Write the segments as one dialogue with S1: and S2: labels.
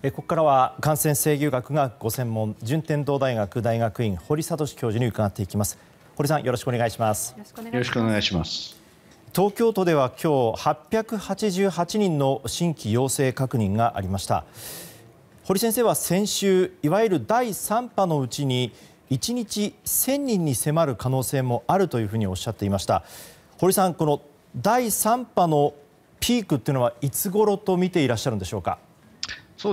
S1: ここからは感染制御学がご専門順天堂大学大学院堀聡教授に伺っていきます堀さんよろしくお願いしますよろ
S2: しくお願いしま
S1: す東京都では今日888人の新規陽性確認がありました堀先生は先週いわゆる第3波のうちに1日1000人に迫る可能性もあるというふうにおっしゃっていました堀さんこの第
S2: 3波のピークというのはいつ頃と見ていらっしゃるんでしょうか。ピ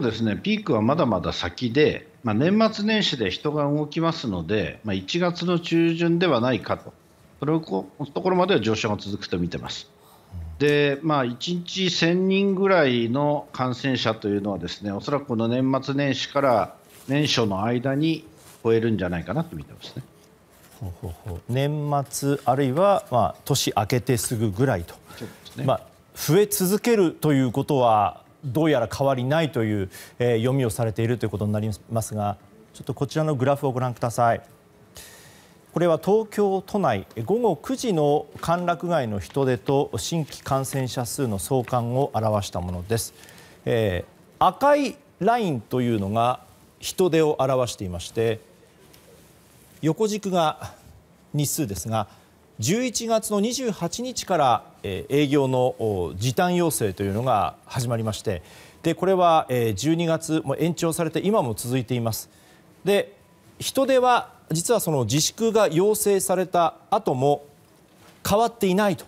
S2: ークはまだまだ先で年末年始で人が動きますので1月の中旬ではないかとそのところまでは上昇が続くと見ています。1日1000人ぐらいの感染者というのはおそらくこの年末年始から年初の間に超えるんじゃないかなと見てますね。
S1: 年末あるいは、まあ、年明けてすぐぐらいと、ねまあ、増え続けるということはどうやら変わりないという読みをされているということになりますがこちらのグラフをご覧ください。これは東京都内午後9時の歓楽街の人出と新規感染者数の相関を表したものです。赤いラインというのが人出を表していまして横軸が日数ですが11月の28日から営業の時短要請というのが始まりましてこれは12月も延長されて今も続いています。人出は実は自粛が要請されたあとも変わっていないと。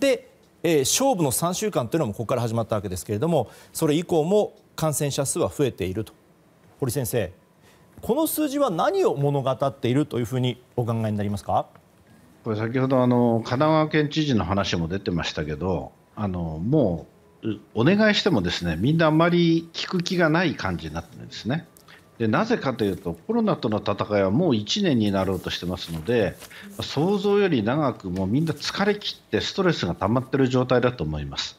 S1: 勝負の3週間というのもここから始まったわけですがそれ以降も感染者数は増えていると堀先生、この数字は何を物語っている
S2: とお考えになりますか？これ先ほどあの神奈川県知事の話も出てましたけどあのもうお願いしてもですねみんなあまり聞く気がない感じになってるんですね。でなぜかというとコロナとの戦いはもう1年になろうとしてますので想像より長くもうみんな疲れ切ってストレスが溜まっている状態だと思います。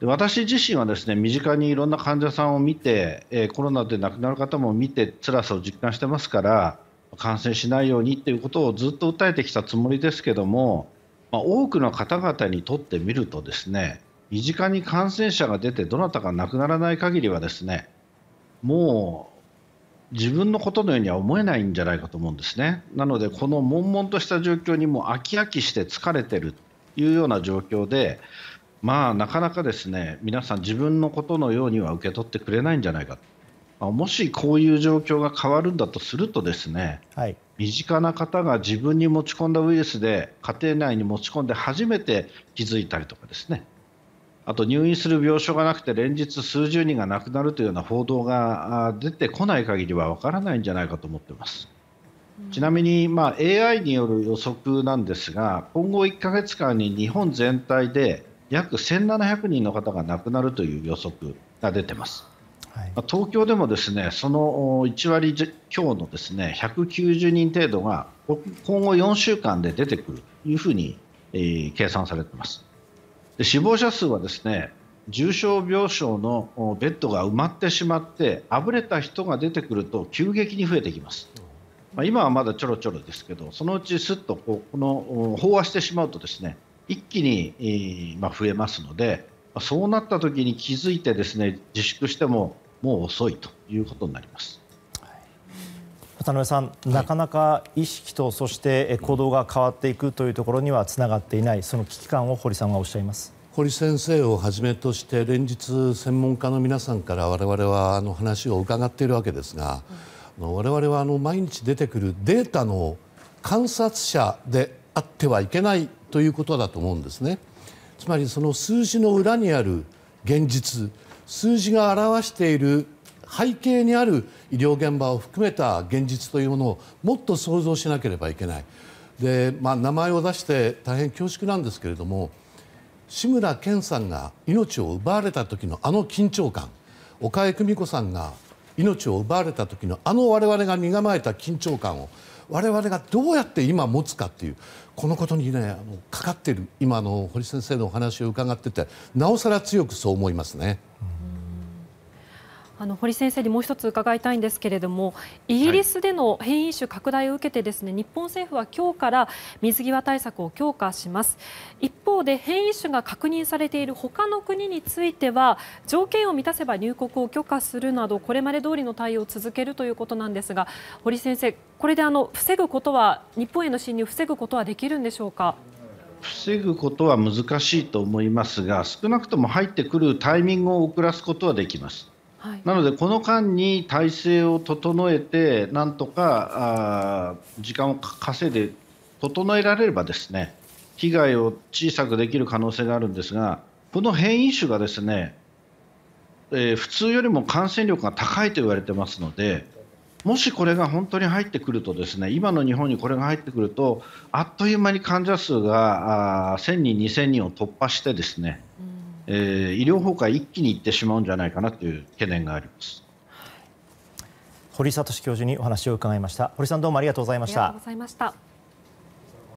S2: で私自身はですね身近にいろんな患者さんを見て、えー、コロナで亡くなる方も見て辛さを実感してますから感染しないようにということをずっと訴えてきたつもりですけども多くの方々にとってみるとですね身近に感染者が出てどなたか亡くならない限りはですねもう自分のことのようには思えないんじゃないかと思うんですね。なのでこの悶々とした状況にもう飽き飽きして疲れているというような状況でまあなかなかですね皆さん自分のことのようには受け取ってくれないんじゃないかと。もしこういう状況が変わるんだとするとですね、はい、身近な方が自分に持ち込んだウイルスで家庭内に持ち込んで初めて気づいたりとかですねあと入院する病床がなくて連日数十人が亡くなるというような報道が出てこない限りはわからないんじゃないかと思ってます。ちなみに、まあ、AI による予測なんですが今後1ヶ月間に日本全体で約1700人の方が亡くなるという予測が出てます。はい、東京でもですねその1割強のですね190人程度が今後4週間で出てくるというふうにえ計算されています。で死亡者数はですね重症病床のベッドが埋まってしまってあぶれた人が出てくると急激に増えてきます。まあ、今はまだちょろちょろですけどそのうちすっとここの飽和してしまうとですね一気にえまあ、増えますのでそうなった時に気づいてですね自粛してももう遅いということになります。
S1: 渡辺さん、なかなか意識とそして行動が変わっていくというところにはつながっていないその危機感を堀さんはおっしゃいます
S3: 堀先生をはじめとして連日、専門家の皆さんから我々はあの話を伺っているわけですが、うん、我々はあの毎日出てくるデータの観察者であってはいけないということだと思うんですね。つまりその数字の裏にある現実数字が表している背景にある医療現場を含めた現実というものをもっと想像しなければいけない名前を出して大変恐縮なんですけれども志村けんさんが命を奪われた時のあの緊張感岡江久美子さんが命を奪われた時のあの我々が身構えた緊張感を我々がどうやって今、持つかというこのことにかかっている今の堀先生のお話を伺っていてなおさら強くそう思いますね。
S1: あの堀先生にもう1つ伺いたいんですけれどもイギリスでの変異種拡大を受けてですね、はい、日本政府は今日から水際対策を強化します一方で変異種が確認されている他の国については条件を満たせば入国を許可するなどこれまで通りの対応を続けるということなんですが堀先生、これであの防ぐことは日本への侵入を防ぐことはできるんでしょうか。
S2: 防ぐことは難しいと思いますが少なくとも入ってくるタイミングを遅らすことはできます。なので、この間に体制を整えてなんとか時間を稼いで整えられればですね被害を小さくできる可能性があるんですがこの変異種がですね、えー、普通よりも感染力が高いと言われてますのでもしこれが本当に入ってくるとですね今の日本にこれが入ってくるとあっという間に患者数が1000人、2000人を突破してですねえー、医療崩壊一気にいってしまうんじゃないかなという懸念があります
S1: 堀聡教授にお話を伺いました堀さんどうもありがとうございましたありがと
S2: うございました。